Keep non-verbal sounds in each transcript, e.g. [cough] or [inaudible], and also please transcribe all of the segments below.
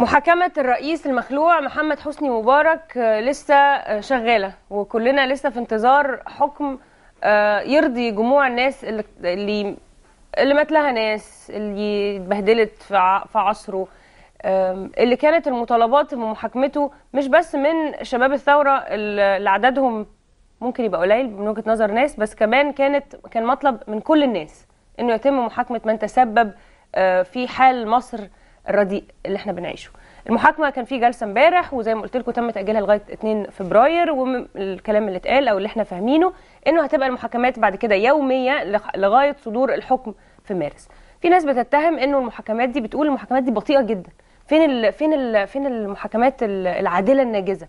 محاكمة الرئيس المخلوع محمد حسني مبارك آه، لسه آه، شغالة وكلنا لسه في انتظار حكم آه، يرضي جموع الناس اللي اللي مات لها ناس اللي اتبهدلت في عصره اللي كانت المطالبات بمحاكمته مش بس من شباب الثورة اللي عددهم ممكن يبقى قليل من وجهة نظر ناس بس كمان كانت كان مطلب من كل الناس انه يتم محاكمة من تسبب في حال مصر الرديء اللي احنا بنعيشه المحاكمه كان في جلسه امبارح وزي ما قلت لكم تم تاجيلها لغايه 2 فبراير والكلام اللي اتقال او اللي احنا فاهمينه انه هتبقى المحاكمات بعد كده يوميه لغايه صدور الحكم في مارس في ناس بتتهم انه المحاكمات دي بتقول المحاكمات دي بطيئه جدا فين الـ فين الـ فين المحاكمات العادله الناجزه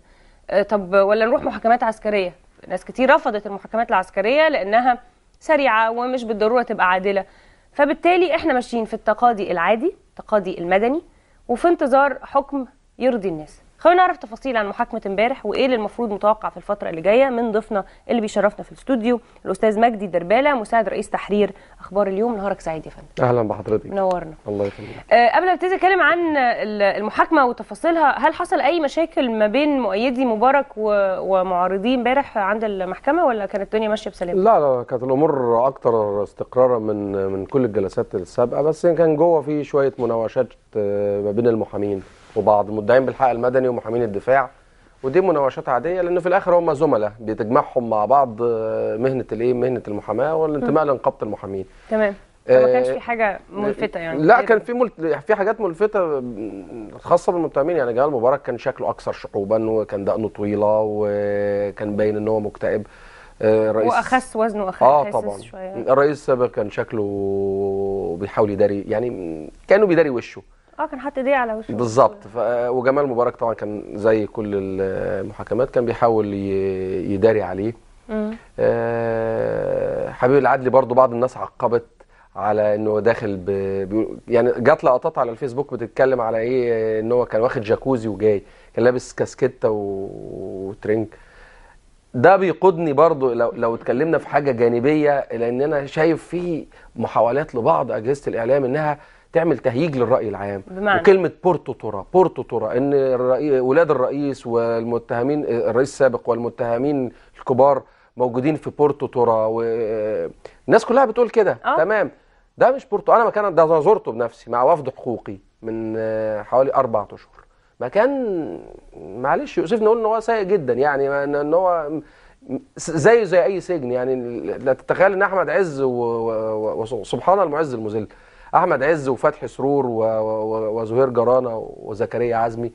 آه، طب ولا نروح محاكمات عسكريه ناس كتير رفضت المحاكمات العسكريه لانها سريعه ومش بالضروره تبقى عادله فبالتالي احنا ماشيين في التقاضي العادي التقاضي المدني وفي انتظار حكم يرضي الناس خلونا نعرف تفاصيل عن محاكمه امبارح وايه اللي المفروض متوقع في الفتره اللي جايه من ضيفنا اللي بيشرفنا في الاستوديو الاستاذ مجدي درباله مساعد رئيس تحرير اخبار اليوم نهارك سعيد يا فندم اهلا بحضرتك منورنا الله يخليك أه قبل ما ابتدي اتكلم عن المحاكمه وتفاصيلها هل حصل اي مشاكل ما بين مؤيدي مبارك ومعارضين امبارح عند المحكمه ولا كانت الدنيا ماشيه بسلام لا لا كانت الامور اكثر استقرارا من من كل الجلسات السابقه بس كان جوه في شويه مناوشات آه، ما بين المحامين وبعض مدعين بالحق المدني ومحامين الدفاع ودي مناوشات عاديه لان في الاخر هم زملاء بتجمعهم مع بعض آه، مهنه الايه مهنه المحاماه والانتماء لنقابه المحامين تمام آه، ما كانش في حاجه ملفته يعني لا كان في ملت... في حاجات ملفته خاصه بالمتهمين يعني جمال مبارك كان شكله اكثر شعوبا وكان دقنه طويله وكان باين ان هو مكتئب آه، الرئيس واخس وزنه اخس اه طبعا شوية. الرئيس السابق كان شكله بيحاول يداري يعني كانه بيداري وشه اه كان حاطط ايديه على وشه بالظبط ف... وجمال مبارك طبعا كان زي كل المحاكمات كان بيحاول يداري عليه آه حبيب العدلي برضو بعض الناس عقبت على انه داخل ب... بي... يعني جات لقطات على الفيسبوك بتتكلم على ايه ان هو كان واخد جاكوزي وجاي كان لابس كاسكته و... وترنج ده بيقودني برضو لو لو اتكلمنا في حاجه جانبيه لان انا شايف في محاولات لبعض اجهزه الاعلام انها تعمل تهييج للراي العام بمعنى. وكلمه بورتو تورا بورتو تورا ان اولاد الرئيس والمتهمين الرئيس السابق والمتهمين الكبار موجودين في بورتو تورا والناس كلها بتقول كده آه. تمام ده مش بورتو انا مكان ده زرته بنفسي مع وفد حقوقي من حوالي اربع اشهر مكان معلش يؤسفني اقول ان هو سيء جدا يعني ان هو زيه زي اي سجن يعني لا تتخيل ان احمد عز وسبحان المعز المذل احمد عز وفتحي سرور وزهير جرانه وزكريا عزمي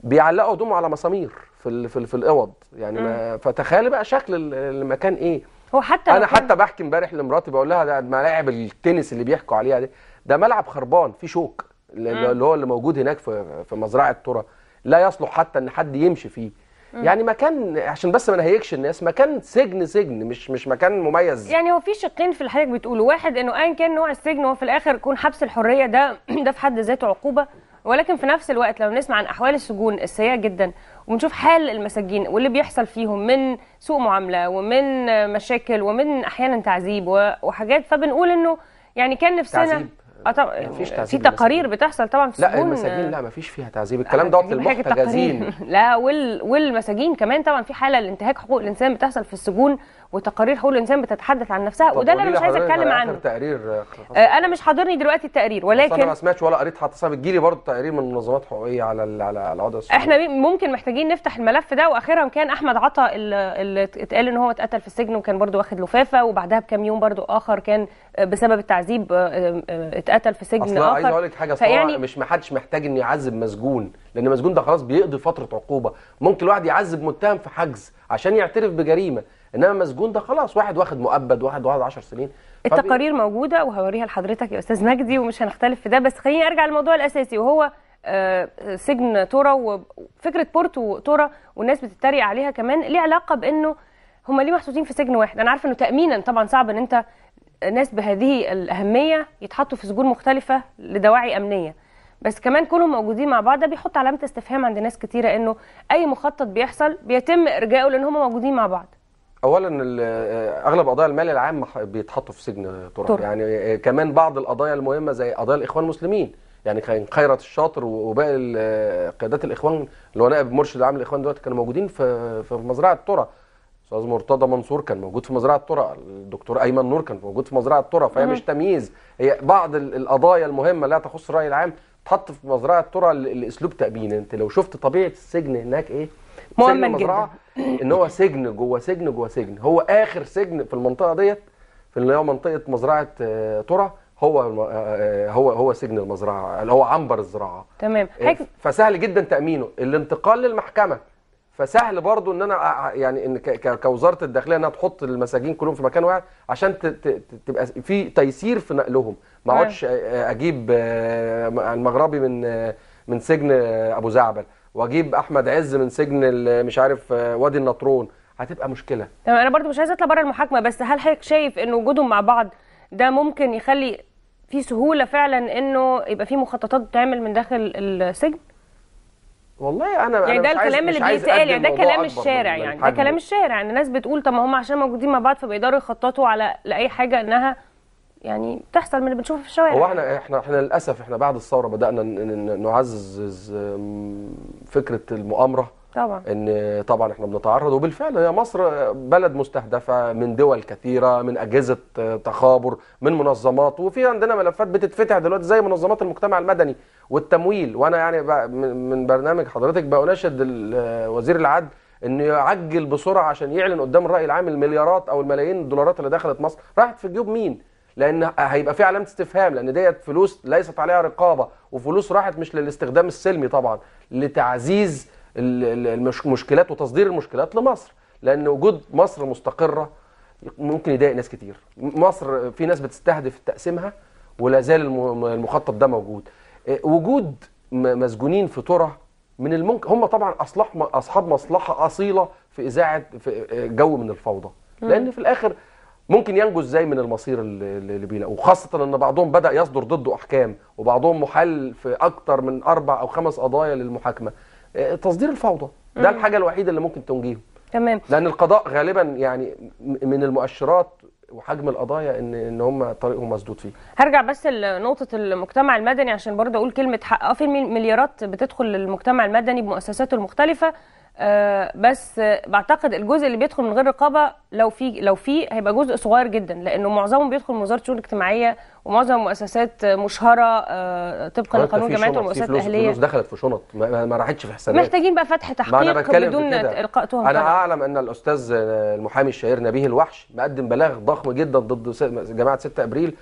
بيعلقوا هدومهم على مسامير في الـ في, في الاوض يعني فتخيل بقى شكل المكان ايه هو حتى انا حتى بحكي امبارح لمراتي بقول لها ده ملاعب التنس اللي بيحكوا عليها دي ده ملعب خربان فيه شوك اللي هو اللي موجود هناك في في مزرعه ترى لا يصلح حتى ان حد يمشي فيه يعني مكان عشان بس ما نهيكش الناس مكان سجن سجن مش مش مكان مميز يعني هو في شقين في اللي حضرتك بتقوله واحد انه ايا كان نوع السجن هو في الاخر يكون حبس الحريه ده [clears throat] ده في حد ذاته عقوبه ولكن في نفس الوقت لو نسمع عن احوال السجون السيئه جدا ونشوف حال المساجين واللي بيحصل فيهم من سوء معامله ومن مشاكل ومن احيانا تعذيب وحاجات فبنقول انه يعني كان نفسنا تعذيب. اه طبعا يعني مفيش في تقارير بتحصل طبعا في السجون لا المساجين لا مفيش فيها تعذيب آه، الكلام دوت المحتجزين [laughs] لا وال والمساجين كمان طبعا في حاله لانتهاك حقوق الانسان بتحصل في السجون وتقارير حقوق الانسان بتتحدث عن نفسها وده اللي انا مش عايز اتكلم عنه تقرير آه، آه، انا مش حاضرني دلوقتي التقرير ولكن انا ما سمعتش ولا قريت حتى صعب بتجيلي برضه تقارير من منظمات حقوقيه على على العضو السعودي احنا ممكن محتاجين نفتح الملف ده واخرهم كان احمد عطا اللي اتقال ان هو اتقتل في السجن وكان برضه واخد لفافه وبعدها بكام يوم برضه اخر كان آه، بسبب التعذيب اتقتل في سجن اخر عايز اقول لك حاجه فيعني مش محدش محتاج ان يعذب مسجون لان مسجون ده خلاص بيقضي فتره عقوبه ممكن الواحد يعذب متهم في حجز عشان يعترف بجريمه انما مسجون ده خلاص واحد واخد مؤبد واحد واخد 10 سنين التقارير موجوده وهوريها لحضرتك يا استاذ مجدي ومش هنختلف في ده بس خليني ارجع للموضوع الاساسي وهو آه، سجن تورا وفكره بورتو تورا والناس بتتريق عليها كمان ليه علاقه بانه هم ليه محطوطين في سجن واحد انا عارفه انه تامينا طبعا صعب ان انت ناس بهذه الاهميه يتحطوا في سجون مختلفه لدواعي امنيه بس كمان كلهم موجودين مع بعض ده بيحط علامه استفهام عند ناس كتيره انه اي مخطط بيحصل بيتم ارجاؤه لان هم موجودين مع بعض اولا اغلب قضايا المال العام بيتحطوا في سجن تراب يعني آه، كمان بعض القضايا المهمه زي قضايا الاخوان المسلمين يعني كان خيرت الشاطر وباقي آه، قيادات الاخوان اللي هو نائب مرشد عام الاخوان دلوقتي كانوا موجودين في في مزرعه ترى استاذ مرتضى منصور كان موجود في مزرعه ترى الدكتور ايمن نور كان موجود في مزرعه ترى فهي مش تمييز هي بعض القضايا المهمه لا تخص الراي العام تحط في مزرعه ترى لاسلوب تابين انت لو شفت طبيعه السجن هناك ايه مهم جدا ان هو سجن جوه سجن جوه سجن هو اخر سجن في المنطقه ديت في اللي هو منطقه مزرعه آه، ترى هو آه، آه، هو هو سجن المزرعه اللي هو عنبر الزراعه تمام فسهل جدا تامينه الانتقال للمحكمه فسهل برضو ان انا يعني ان كوزاره الداخليه انها تحط المساجين كلهم في مكان واحد عشان تبقى في تيسير في نقلهم ما اقعدش اجيب المغربي من من سجن ابو زعبل واجيب احمد عز من سجن مش عارف آه، وادي النطرون هتبقى مشكله تمام انا برضو مش عايزه اطلع بره المحاكمه بس هل حضرتك شايف ان وجودهم مع بعض ده ممكن يخلي في سهوله فعلا انه يبقى في مخططات تعمل من داخل السجن والله انا يعني, يعني ده الكلام اللي بيتقال يعني ده كلام الشارع يعني ده كلام الشارع يعني الناس بتقول طب ما هم عشان موجودين مع بعض فبيقدروا يخططوا على لاي حاجه انها يعني بتحصل من اللي بنشوفه في الشوارع هو احنا احنا احنا للاسف احنا بعد الثوره بدانا نعزز فكره المؤامره طبعا ان طبعا احنا بنتعرض وبالفعل هي مصر بلد مستهدفه من دول كثيره من اجهزه تخابر من منظمات وفي عندنا ملفات بتتفتح دلوقتي زي منظمات المجتمع المدني والتمويل وانا يعني من برنامج حضرتك بناشد وزير العدل انه يعجل بسرعه عشان يعلن قدام الراي العام المليارات او الملايين الدولارات اللي دخلت مصر راحت في جيوب مين؟ لان هيبقى في علامه استفهام لان ديت فلوس ليست عليها رقابه وفلوس راحت مش للاستخدام السلمي طبعا لتعزيز المشكلات وتصدير المشكلات لمصر لان وجود مصر مستقره ممكن يضايق ناس كتير مصر في ناس بتستهدف تقسيمها ولا زال المخطط ده موجود آه، وجود مسجونين في ترى من الممكن هم طبعا اصلاح اصحاب مصلحه اصيله في اذاعه في آه، جو من الفوضى لان في الاخر ممكن ينجو ازاي من المصير اللي بيلاقوه خاصه ان بعضهم بدا يصدر ضده احكام وبعضهم محال في اكتر من اربع او خمس قضايا للمحاكمه آه، تصدير الفوضى ده الحاجه الوحيده اللي ممكن تنجيهم تمام لان القضاء غالبا يعني من المؤشرات وحجم القضايا ان ان هم طريقهم مسدود فيه هرجع بس لنقطه المجتمع المدني عشان برضه اقول كلمه حق آه، في مليارات بتدخل للمجتمع المدني بمؤسساته المختلفه آه، بس بعتقد الجزء اللي بيدخل من غير رقابه لو في لو في هيبقى جزء صغير جدا لانه معظمهم بيدخل من وزاره الشؤون الاجتماعيه ومعظم مؤسسات مشهره آه، طبقا لقانون جمعيه المؤسسات الاهليه فلوس دخلت في شنط ما, ما راحتش في حسابات محتاجين بقى فتح تحقيق بدون القاء تهم انا طبعا. اعلم ان الاستاذ المحامي الشهير نبيه الوحش مقدم بلاغ ضخم جدا ضد جماعه 6 ابريل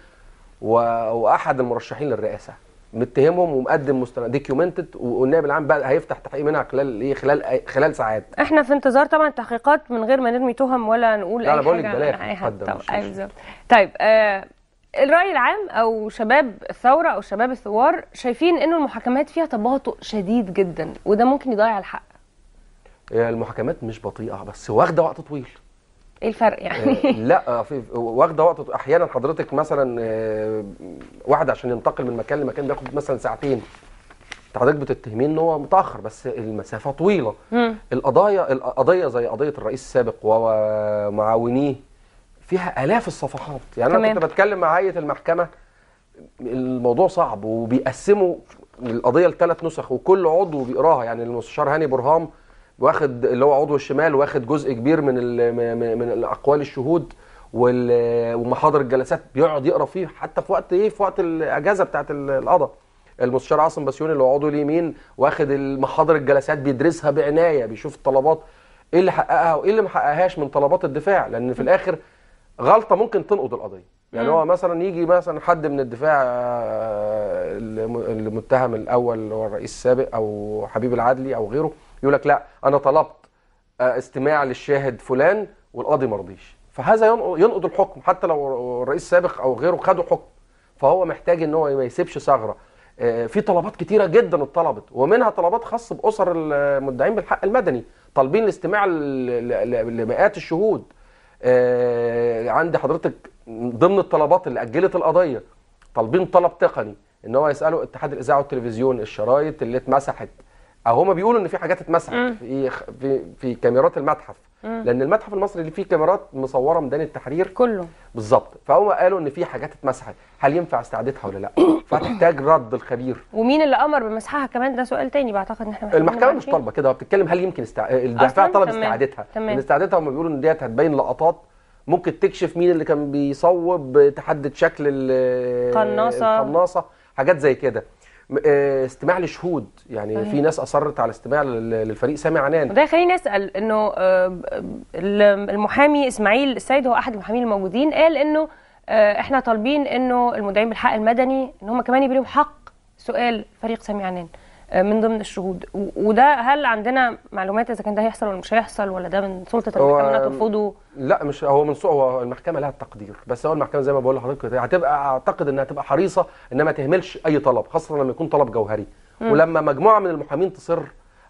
واحد المرشحين للرئاسه متهمهم ومقدم مستند ديكيومنتد والنائب العام بقى هيفتح تحقيق منها خلال ايه خلال خلال ساعات احنا في انتظار طبعا التحقيقات من غير ما نرمي تهم ولا نقول لا اي حاجه لا بلاغ اي حد أيوة. طيب آه الراي العام او شباب الثوره او شباب الثوار شايفين انه المحاكمات فيها تباطؤ شديد جدا وده ممكن يضيع الحق المحاكمات مش بطيئه بس واخده وقت طويل ايه الفرق يعني؟ آه، [laughs] لا آه، في واخده وقت احيانا حضرتك مثلا آه، واحد عشان ينتقل من مكان لمكان بياخد مثلا ساعتين حضرتك بتتهمين ان هو متاخر بس المسافه طويله مم. القضايا القضيه زي قضيه الرئيس السابق ومعاونيه فيها الاف الصفحات يعني تمام. انا كنت بتكلم مع هيئه المحكمه الموضوع صعب وبيقسموا القضيه لثلاث نسخ وكل عضو بيقراها يعني المستشار هاني برهام واخد اللي هو عضو الشمال واخد جزء كبير من من الاقوال الشهود ومحاضر الجلسات بيقعد يقرا فيه حتى في وقت ايه في وقت الاجازه بتاعه القضاء المستشار عاصم بسيوني اللي هو عضو اليمين واخد المحاضر الجلسات بيدرسها بعنايه بيشوف الطلبات ايه اللي حققها وايه اللي ما حققهاش من طلبات الدفاع لان في الاخر غلطه ممكن تنقض القضيه يعني هو مثلا يجي مثلا حد من الدفاع آه، المتهم الاول اللي هو الرئيس السابق او حبيب العدلي او غيره يقول لك لا انا طلبت آه، استماع للشاهد فلان والقاضي ما رضيش فهذا ينقض الحكم حتى لو الرئيس السابق او غيره خدوا حكم فهو محتاج ان هو ما يسيبش ثغره آه، في طلبات كتيره جدا اتطلبت ومنها طلبات خاصه باسر المدعين بالحق المدني طالبين الاستماع لمئات الشهود آه، عندي حضرتك ضمن الطلبات اللي اجلت القضيه طالبين طلب تقني ان هو يسالوا اتحاد الاذاعه والتلفزيون الشرايط اللي اتمسحت او هما بيقولوا ان في حاجات اتمسحت في في كاميرات المتحف مم. لان المتحف المصري اللي فيه كاميرات مصوره ميدان التحرير كله بالظبط فهم قالوا ان في حاجات اتمسحت هل ينفع استعادتها ولا لا [coughs] فهتحتاج رد الخبير ومين اللي امر بمسحها كمان ده سؤال تاني بعتقد ان احنا المحكمه مش طالبه كده بتتكلم هل يمكن استع... الدفاع طلب تمام. استعادتها تمام. ان استعادتها هم بيقولوا ان ديت هتبين لقطات ممكن تكشف مين اللي كان بيصوب تحدد شكل القناصه القناصه حاجات زي كده آه، استماع لشهود يعني صحيح. في ناس اصرت على استماع للفريق سامي عنان ده خليني اسال انه آه، المحامي اسماعيل السيد هو احد المحامين الموجودين قال انه آه، احنا طالبين انه المدعين بالحق المدني ان هم كمان يبقى لهم حق سؤال فريق سامي عنان من ضمن الشهود وده هل عندنا معلومات اذا كان ده هيحصل ولا مش هيحصل ولا ده من سلطه المحكمه انها ترفضه؟ لا مش هو من هو المحكمه لها التقدير بس هو المحكمه زي ما بقول لحضرتك هتبقى اعتقد انها تبقى حريصه انها ما تهملش اي طلب خاصه لما يكون طلب جوهري م. ولما مجموعه من المحامين تصر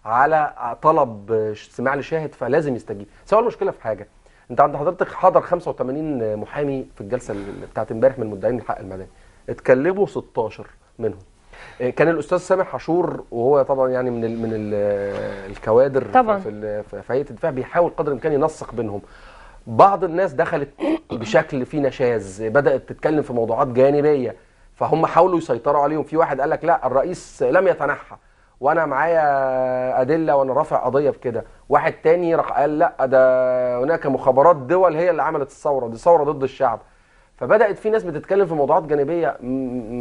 على طلب استماع لشاهد فلازم يستجيب سواء المشكله في حاجه انت عند حضرتك حضر 85 محامي في الجلسه بتاعت امبارح من مدعين الحق المدني اتكلموا 16 منهم إيه، كان الاستاذ سامح عاشور وهو طبعا يعني من الـ من الـ الكوادر طبعا. في في هيئه الدفاع بيحاول قدر الامكان ينسق بينهم بعض الناس دخلت بشكل فيه نشاز بدات تتكلم في موضوعات جانبيه فهم حاولوا يسيطروا عليهم في واحد قال لك لا الرئيس لم يتنحى وانا معايا ادله وانا رافع قضيه بكده واحد تاني راح قال لا ده هناك مخابرات دول هي اللي عملت الثوره دي ثوره ضد الشعب فبدات في ناس بتتكلم في موضوعات جانبيه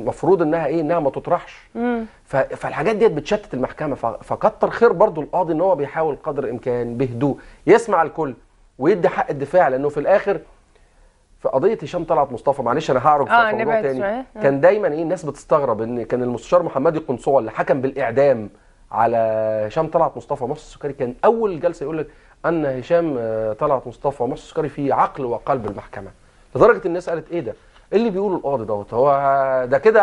مفروض انها ايه انها ما تطرحش فالحاجات ديت بتشتت المحكمه فكتر خير برضو القاضي ان هو بيحاول قدر الامكان بهدوء يسمع الكل ويدي حق الدفاع لانه في الاخر في قضيه هشام طلعت مصطفى معلش انا هعرج آه في موضوع تاني كان دايما ايه الناس بتستغرب ان كان المستشار محمد قنصوه اللي حكم بالاعدام على هشام طلعت مصطفى مصر السكري كان اول جلسه يقول لك ان هشام آه، طلعت مصطفى مصر السكري في عقل وقلب المحكمه لدرجه الناس قالت ايه ده ايه اللي بيقوله القاضي دوت هو ده كده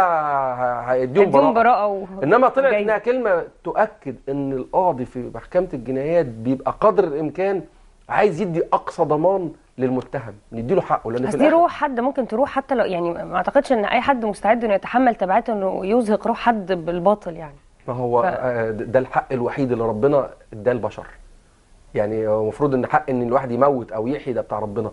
هيديهم براءه, براءة و... انما طلعت انها كلمه تؤكد ان القاضي في محكمه الجنايات بيبقى قدر الامكان عايز يدي اقصى ضمان للمتهم نديله حقه لان في دي روح حد ممكن تروح حتى لو يعني ما اعتقدش ان اي حد مستعد انه يتحمل تبعات انه يزهق روح حد بالباطل يعني ما هو ف... آه، ده الحق الوحيد اللي ربنا اداه البشر يعني المفروض ان حق ان الواحد يموت او يحيي ده بتاع ربنا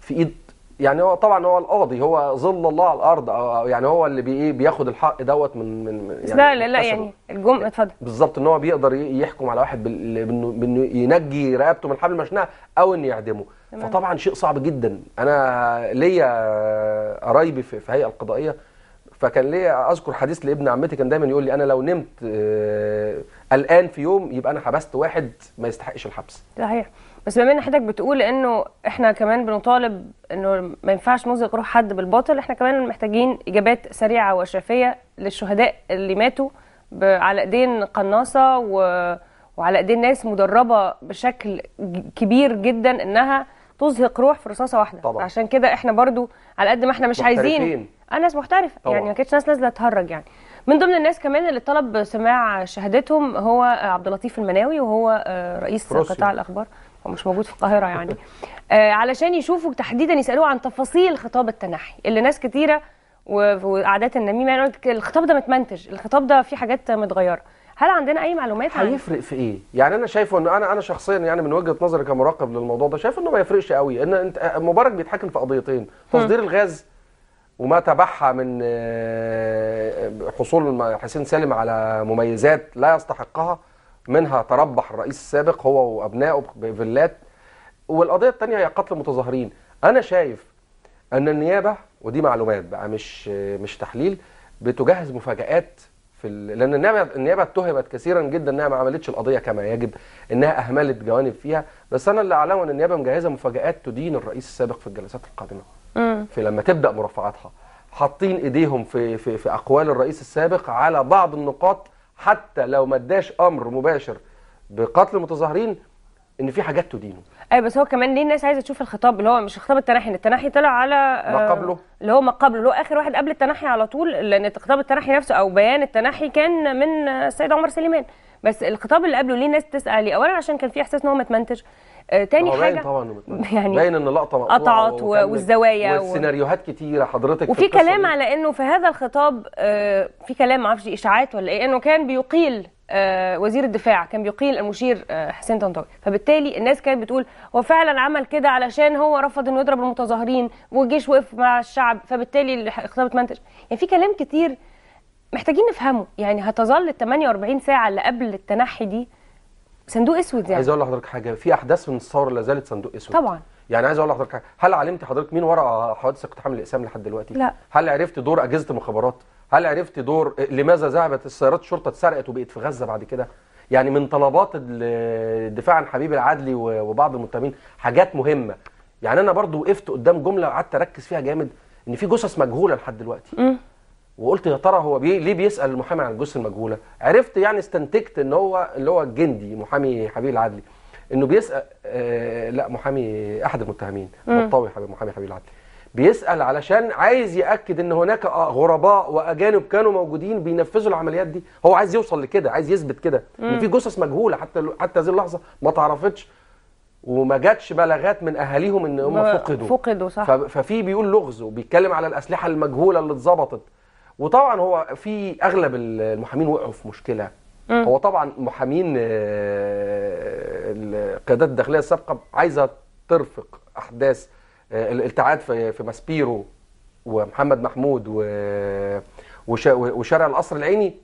في ايد يعني هو طبعا هو القاضي هو ظل الله على الارض أو يعني هو اللي بي إيه، بياخد الحق دوت من من يعني لا لا لا يعني الجمع اتفضل بالظبط ان هو بيقدر يحكم على واحد بانه ينجي رقبته من حبل المشنقه او انه يعدمه فطبعا شيء صعب جدا انا ليا قرايبي في, في هيئه القضائيه فكان لي اذكر حديث لابن عمتي كان دايما يقول لي انا لو نمت آه، قلقان في يوم يبقى انا حبست واحد ما يستحقش الحبس صحيح بس بما ان حضرتك بتقول انه احنا كمان بنطالب انه ما ينفعش نزلق روح حد بالباطل احنا كمان محتاجين اجابات سريعه وشفافيه للشهداء اللي ماتوا على ايدين قناصه و... وعلى ايدين ناس مدربه بشكل كبير جدا انها تزهق روح في رصاصه واحده طبعا. عشان كده احنا برضو على قد ما احنا مش محترفين. عايزين ناس محترفه يعني طبعا. يعني ما كانتش ناس نازله تهرج يعني من ضمن الناس كمان اللي طلب سماع شهادتهم هو عبد اللطيف المناوي وهو آه، رئيس قطاع الاخبار هو مش موجود في القاهره يعني [laughs] آه، علشان يشوفوا تحديدا يسالوه عن تفاصيل خطاب التنحي اللي ناس كتيره وعادات النميمه يعني الخطاب ده متمنتج الخطاب ده فيه حاجات متغيره هل عندنا اي معلومات عن هيفرق في ايه يعني انا شايفه ان انا انا شخصيا يعني من وجهه نظري كمراقب للموضوع ده شايف انه ما يفرقش قوي ان انت مبارك بيتحاكم في قضيتين تصدير الغاز وما تبعها من آه، حصول حسين سالم على مميزات لا يستحقها منها تربح الرئيس السابق هو وابنائه بفيلات والقضيه الثانيه هي قتل المتظاهرين انا شايف ان النيابه ودي معلومات بقى مش آه، مش تحليل بتجهز مفاجآت في ال... لان النيابه النيابه اتهمت كثيرا جدا انها ما عملتش القضيه كما يجب انها اهملت جوانب فيها بس انا اللي اعلمه ان النيابه مجهزه مفاجات تدين الرئيس السابق في الجلسات القادمه في لما تبدا مرافعاتها حاطين ايديهم في في في اقوال الرئيس السابق على بعض النقاط حتى لو ما اداش امر مباشر بقتل المتظاهرين ان في حاجات تدينه اي أيوة، بس هو كمان ليه الناس عايزه تشوف الخطاب اللي هو مش خطاب التنحي التنحي طلع على آه، ما قبله اللي هو ما قبله اللي هو اخر واحد قبل التنحي على طول لان خطاب التنحي نفسه او بيان التنحي كان من السيد عمر سليمان بس الخطاب اللي قبله ليه الناس تسال عليه اولا عشان كان في احساس ان هو ما آه تاني حاجه باين طبعا [laughs] يعني باين ان اللقطه قطعت والزوايا والسيناريوهات كتيره حضرتك وفي كلام على انه في هذا الخطاب آه في كلام معرفش إيه، اشاعات ولا ايه انه كان بيقيل آه، وزير الدفاع كان بيقيل المشير آه، حسين طنطاوي فبالتالي الناس كانت بتقول هو فعلا عمل كده علشان هو رفض انه يضرب المتظاهرين والجيش وقف مع الشعب فبالتالي الخطاب اتمنتج يعني في كلام كتير محتاجين نفهمه يعني هتظل ال 48 ساعه اللي قبل التنحي دي صندوق اسود يعني عايز اقول لحضرتك حاجه في احداث من الثوره لا زالت صندوق اسود طبعا يعني عايز اقول لحضرتك حاجه هل علمت حضرتك مين وراء حوادث اقتحام الاقسام لحد دلوقتي لا هل عرفت دور اجهزه المخابرات هل عرفت دور لماذا ذهبت السيارات الشرطه اتسرقت وبقت في غزه بعد كده يعني من طلبات الدفاع عن حبيب العدلي وبعض المتهمين حاجات مهمه يعني انا برضو وقفت قدام جمله وقعدت اركز فيها جامد ان في جثث مجهوله لحد دلوقتي وقلت يا ترى هو بي... ليه بيسال المحامي عن الجثث المجهوله عرفت يعني استنتجت ان هو اللي هو الجندي محامي حبيب العدلي انه بيسال آه لا محامي احد المتهمين مطاوي حبيب محامي حبيب العدلي بيسأل علشان عايز يأكد ان هناك آه، غرباء واجانب كانوا موجودين بينفذوا العمليات دي هو عايز يوصل لكده عايز يثبت كده ان في جثث مجهوله حتى حتى هذه اللحظه ما تعرفتش وما جاتش بلاغات من اهاليهم ان هم فقدوا فقدوا صح ففي بيقول لغز وبيتكلم على الاسلحه المجهوله اللي اتظبطت وطبعا هو في اغلب المحامين وقعوا في مشكله هو طبعا محامين آه، القيادات الداخليه السابقه عايزه ترفق احداث آه، الالتعاد في في ماسبيرو ومحمد محمود وشارع القصر العيني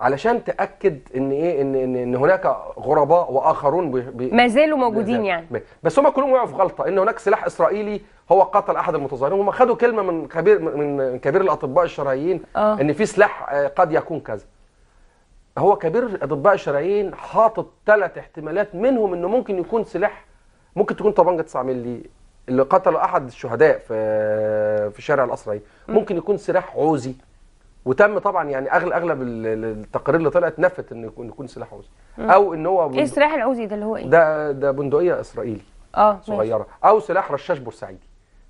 علشان تاكد ان ايه ان ان, إن هناك غرباء واخرون بي ما زالوا موجودين يعني بس هم كلهم وقعوا في غلطه ان هناك سلاح اسرائيلي هو قتل احد المتظاهرين هم خدوا كلمه من كبير من كبير الاطباء الشرعيين آه. ان في سلاح آه، قد يكون كذا هو كبير الاطباء الشرعيين حاطط ثلاث احتمالات منهم انه ممكن يكون سلاح ممكن تكون طبنجه 9 مللي اللي قتل احد الشهداء في في شارع القصريه ممكن يكون سلاح عوزي وتم طبعا يعني اغلب اغلب التقارير اللي طلعت نفت ان يكون سلاح عوزي او ان هو بندق... ايه السلاح العوزي ده اللي هو ايه ده ده بندقيه اسرائيلي اه صغيره ماشي. او سلاح رشاش بورسعيدي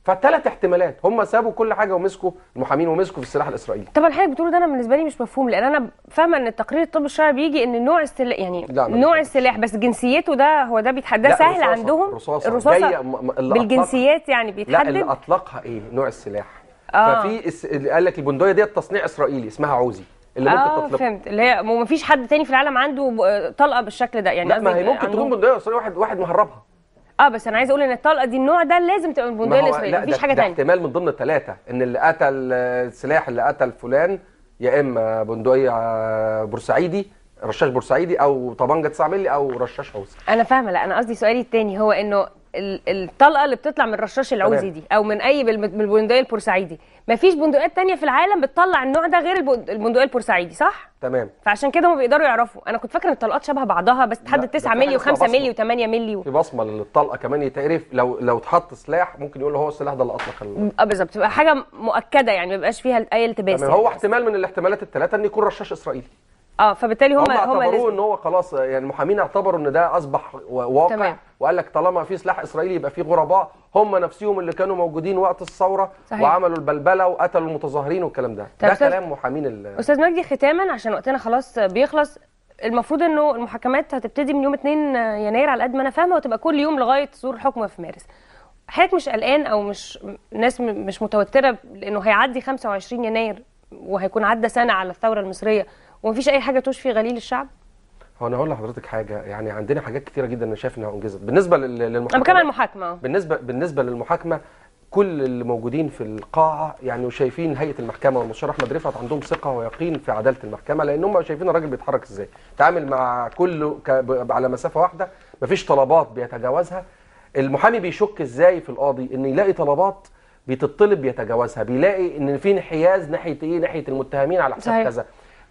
فتلات احتمالات هم سابوا كل حاجه ومسكوا المحامين ومسكوا في السلاح الاسرائيلي طب اللي حضرتك بتقوله ده انا بالنسبه لي مش مفهوم لان انا فاهمه ان التقرير الطب الشرعي بيجي ان نوع السلاح يعني نوع السلاح بس جنسيته ده هو ده بيتحدى سهل رصاصة عندهم رصاصه, رصاصة بالجنسيات يعني بيتحدد لا اللي اطلقها ايه نوع السلاح آه. ففي اس... قال لك البندقيه ديت تصنيع اسرائيلي اسمها عوزي اللي ممكن آه تطلق فهمت اللي هي مفيش حد تاني في العالم عنده طلقه بالشكل ده يعني لا ما هي ممكن تكون بندقيه اسرائيلي واحد واحد مهربها اه بس انا عايز اقول ان الطلقه دي النوع ده لازم تبقى من البندقيه الاسرائيليه مفيش حاجه ثانيه احتمال من ضمن الثلاثه ان اللي قتل السلاح اللي قتل فلان يا اما بندقيه آه، بورسعيدي رشاش بورسعيدي او طبنجه 9 مللي او رشاش حوثي انا فاهمه لا انا قصدي سؤالي التاني هو انه الطلقه اللي بتطلع من الرشاش العوزي دي او من اي من البندقيه البورسعيدي مفيش بندقيات تانية في العالم بتطلع النوع ده غير البندقيه البورسعيدي صح تمام فعشان كده هم بيقدروا يعرفوا انا كنت فاكره ان الطلقات شبه بعضها بس تحدد 9 مللي و5 مللي و8 مللي و... في بصمه للطلقه كمان يتعرف لو لو اتحط سلاح ممكن يقول هو السلاح ده اللي اطلق اه بالظبط بتبقى حاجه مؤكده يعني ما بيبقاش فيها اي التباس تمام يعني. هو احتمال من الاحتمالات الثلاثه ان يكون رشاش اسرائيلي اه فبالتالي هم هم اعتبروه ان هو خلاص يعني المحامين اعتبروا ان ده اصبح واقع تمام. وقال لك طالما في سلاح اسرائيلي يبقى في غرباء هم نفسهم اللي كانوا موجودين وقت الثوره صحيح. وعملوا البلبله وقتلوا المتظاهرين والكلام ده ده أستاذ... كلام محامين ال... استاذ مجدي ختاما عشان وقتنا خلاص بيخلص المفروض انه المحاكمات هتبتدي من يوم 2 يناير على قد ما انا فاهمه وتبقى كل يوم لغايه صدور الحكم في مارس حضرتك مش قلقان او مش ناس مش متوتره لانه هيعدي 25 يناير وهيكون عدى سنه على الثوره المصريه ومفيش اي حاجه تشفي غليل الشعب هو انا هقول لحضرتك حاجه يعني عندنا حاجات كتيره جدا انا شايف انها انجزت بالنسبه للمحاكمه انا المحاكمه بالنسبه بالنسبه للمحاكمه كل اللي موجودين في القاعه يعني وشايفين هيئه المحكمه والمستشار احمد رفعت عندهم ثقه ويقين في عداله المحكمه لان هم شايفين الراجل بيتحرك ازاي تعامل مع كله على مسافه واحده مفيش طلبات بيتجاوزها المحامي بيشك ازاي في القاضي ان يلاقي طلبات بتطلب بيتجاوزها بيلاقي ان في انحياز ناحيه ايه ناحيه المتهمين على حساب كذا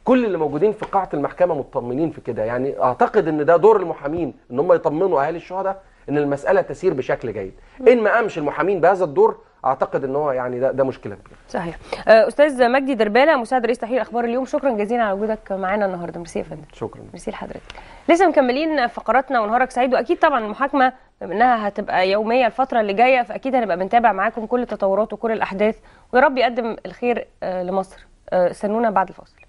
كل اللي موجودين في قاعه المحكمه مطمنين في كده يعني اعتقد ان ده دور المحامين ان هم يطمنوا اهالي الشهداء ان المساله تسير بشكل جيد ان ما قامش المحامين بهذا الدور اعتقد ان هو يعني ده ده مشكله كبيره صحيح آه، استاذ مجدي درباله مساعد رئيس تحرير اخبار اليوم شكرا جزيلا على وجودك معانا النهارده ميرسي يا فندم شكرا ميرسي لحضرتك لسه مكملين فقراتنا ونهارك سعيد واكيد طبعا المحاكمه انها هتبقى يوميه الفتره اللي جايه فاكيد هنبقى بنتابع معاكم كل التطورات وكل الاحداث ويا رب يقدم الخير آه، لمصر آه، استنونا بعد الفاصل